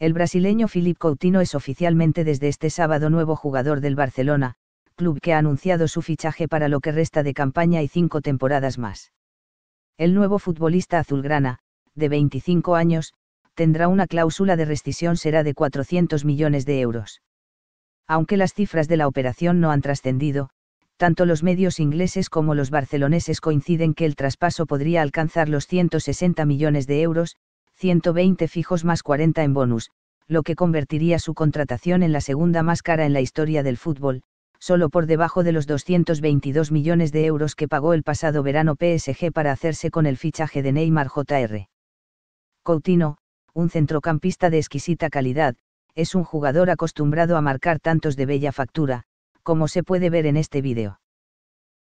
El brasileño Filipe Coutinho es oficialmente desde este sábado nuevo jugador del Barcelona, club que ha anunciado su fichaje para lo que resta de campaña y cinco temporadas más. El nuevo futbolista azulgrana, de 25 años, tendrá una cláusula de rescisión será de 400 millones de euros. Aunque las cifras de la operación no han trascendido, tanto los medios ingleses como los barceloneses coinciden que el traspaso podría alcanzar los 160 millones de euros, 120 fijos más 40 en bonus, lo que convertiría su contratación en la segunda más cara en la historia del fútbol, solo por debajo de los 222 millones de euros que pagó el pasado verano PSG para hacerse con el fichaje de Neymar Jr. Coutinho, un centrocampista de exquisita calidad, es un jugador acostumbrado a marcar tantos de bella factura, como se puede ver en este vídeo.